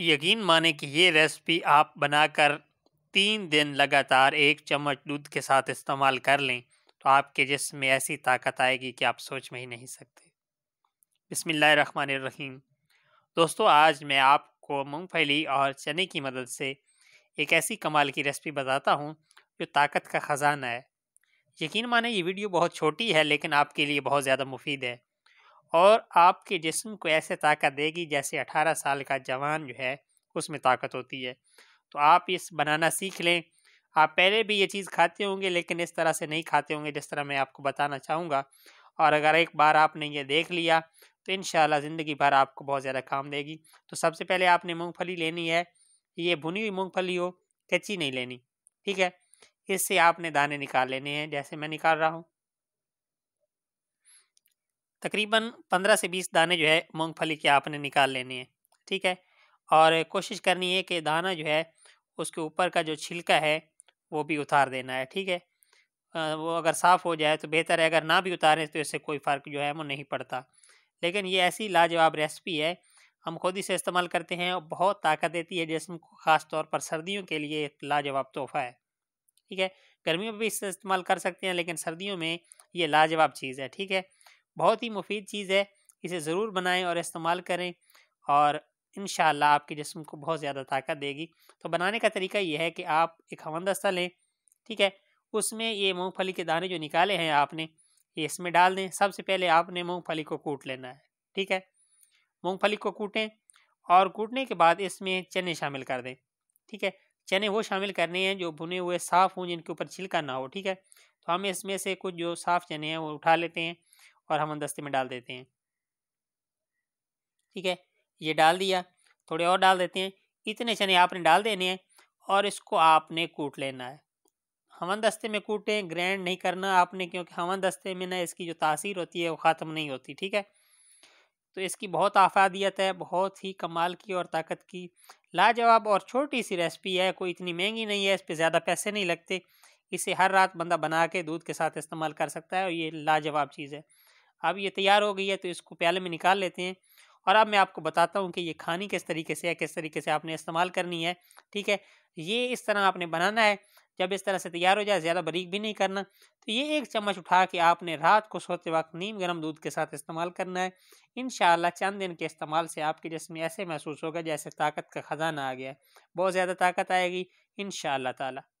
यकीन माने कि ये रेसिपी आप बनाकर तीन दिन लगातार एक चम्मच दूध के साथ इस्तेमाल कर लें तो आपके जिसम में ऐसी ताकत आएगी कि आप सोच में ही नहीं सकते बसमीम दोस्तों आज मैं आपको मूंगफली और चने की मदद से एक ऐसी कमाल की रेसिपी बताता हूँ जो ताकत का ख़जाना है यकीन माने ये वीडियो बहुत छोटी है लेकिन आपके लिए बहुत ज़्यादा मुफीद है और आपके जिसम को ऐसे ताकत देगी जैसे अठारह साल का जवान जो है उसमें ताकत होती है तो आप इस बनाना सीख लें आप पहले भी ये चीज़ खाते होंगे लेकिन इस तरह से नहीं खाते होंगे जिस तरह मैं आपको बताना चाहूँगा और अगर एक बार आपने ये देख लिया तो इन ज़िंदगी भर आपको बहुत ज़्यादा काम देगी तो सबसे पहले आपने मूँगफली लेनी है ये भुनी हुई मूँगफली हो कच्ची नहीं लेनी ठीक है इससे आपने दाने निकाल लेने हैं जैसे मैं निकाल रहा हूँ तकरीबन पंद्रह से बीस दाने जो है मूँगफली के आपने निकाल लेने हैं ठीक है और कोशिश करनी है कि दाना जो है उसके ऊपर का जो छिलका है वो भी उतार देना है ठीक है वो अगर साफ़ हो जाए तो बेहतर है अगर ना भी उतारें तो इससे कोई फ़र्क जो है वो नहीं पड़ता लेकिन ये ऐसी लाजवाब रेसिपी है हम खुद इसे इस्तेमाल करते हैं और बहुत ताकत देती है जिसम को ख़ास तौर पर सर्दियों के लिए एक लाजवाब तोहफ़ा है ठीक है गर्मियों में भी इसे इस्तेमाल कर सकते हैं लेकिन सर्दियों में ये लाजवाब चीज़ है ठीक है बहुत ही मुफीद चीज़ है इसे ज़रूर बनाएं और इस्तेमाल करें और इन आपके जिसम को बहुत ज़्यादा ताकत देगी तो बनाने का तरीका यह है कि आप एक हवन दस्ता लें ठीक है उसमें ये मूँगफली के दाने जो निकाले हैं आपने ये इसमें डाल दें सबसे पहले आपने मूँगफली को कूट लेना है ठीक है मूँगफली को कूटें और कूटने के बाद इसमें चने शामिल कर दें ठीक है चने वो शामिल करने हैं जो भुने हुए साफ़ हों जिनके ऊपर छिलका ना हो ठीक है तो हम इसमें से कुछ जो साफ़ चने हैं वो उठा लेते हैं और हम दस्ते में डाल देते हैं ठीक है ये डाल दिया थोड़े और डाल देते हैं इतने चने आपने डाल देने हैं और इसको आपने कूट लेना है हमन दस्ते में कूटें ग्रैंड नहीं करना आपने क्योंकि हमन दस्ते में ना इसकी जो तासीर होती है वो ख़त्म नहीं होती ठीक है तो इसकी बहुत आफादियत है बहुत ही कमाल की और ताकत की लाजवाब और छोटी सी रेसिपी है कोई इतनी महंगी नहीं है इस पर ज़्यादा पैसे नहीं लगते इसे हर रात बंदा बना के दूध के साथ इस्तेमाल कर सकता है और ये लाजवाब चीज़ है अब ये तैयार हो गई है तो इसको प्याले में निकाल लेते हैं और अब मैं आपको बताता हूँ कि ये खानी किस तरीके से है किस तरीके से आपने इस्तेमाल करनी है ठीक है ये इस तरह आपने बनाना है जब इस तरह से तैयार हो जाए ज़्यादा बारीक भी नहीं करना तो ये एक चम्मच उठा के आपने रात को सोते वक्त नीम गर्म दूध के साथ इस्तेमाल करना है इन चंद दिन के इस्तेमाल से आपके जिसमें ऐसे महसूस होगा जैसे ताकत का ख़जाना आ गया है बहुत ज़्यादा ताकत आएगी इन ताला